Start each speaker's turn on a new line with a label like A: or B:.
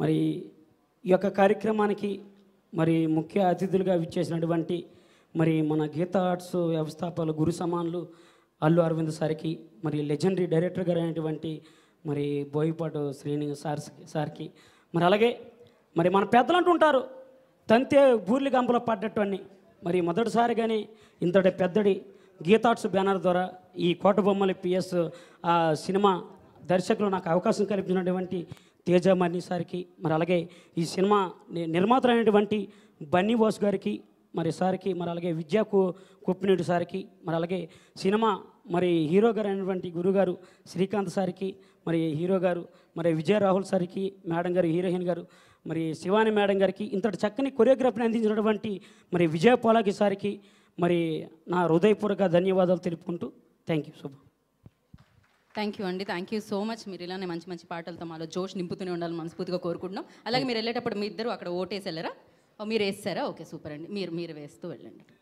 A: మరి ఈ యొక్క కార్యక్రమానికి మరి ముఖ్య అతిథులుగా విచ్చేసినటువంటి మరి మన గీత ఆర్ట్స్ వ్యవస్థాపకులు గురు సమానులు అల్లు అరవింద్ సార్కి మరి లెజెండరీ డైరెక్టర్ గారు అయినటువంటి మరి బోయిపాటు శ్రీని సార్ సార్కి మరి అలాగే మరి మన పెద్దలు అంటుంటారు తంతే బూర్లి గంపలో పడ్డట్టు అని మరి మొదటిసారి కానీ ఇంతటి పెద్దడి గీతాట్స్ బ్యానర్ ద్వారా ఈ కోట బొమ్మల పిఎస్ సినిమా దర్శకులు నాకు అవకాశం కల్పించినటువంటి తేజ సార్కి మరి అలాగే ఈ సినిమా నిర్మాత అయినటువంటి బన్నీ బోస్ గారికి మరి సారికి మరి అలాగే విద్యా కు కుప్పినేడు సారికి మరి అలాగే సినిమా మరి హీరో గారు అయినటువంటి గురుగారు శ్రీకాంత్ సారికి మరి హీరో గారు మరి విజయ రాహుల్ సారికి మేడం గారు హీరోయిన్ గారు మరి శివాని మేడం గారికి ఇంతటి చక్కని కొరియోగ్రఫీని అందించినటువంటి మరి విజయ పోలాకి సారికి మరి నా హృదయపూర్వక ధన్యవాదాలు తెలుపుకుంటూ thank you Shubham
B: thank you అండి థ్యాంక్ యూ సో మచ్ మీరు ఇలానే మంచి మంచి పాటలతో మాలో జోష్ నింపుతూనే ఉండాలని మనస్ఫూర్తిగా కోరుకుంటున్నాం అలాగే మీరు వెళ్ళేటప్పుడు మీ ఇద్దరు అక్కడ ఓటేసి వెళ్ళారా మీరు వేస్తారా ఓకే సూపర్ అండి మీరు మీరు వేస్తూ వెళ్ళండి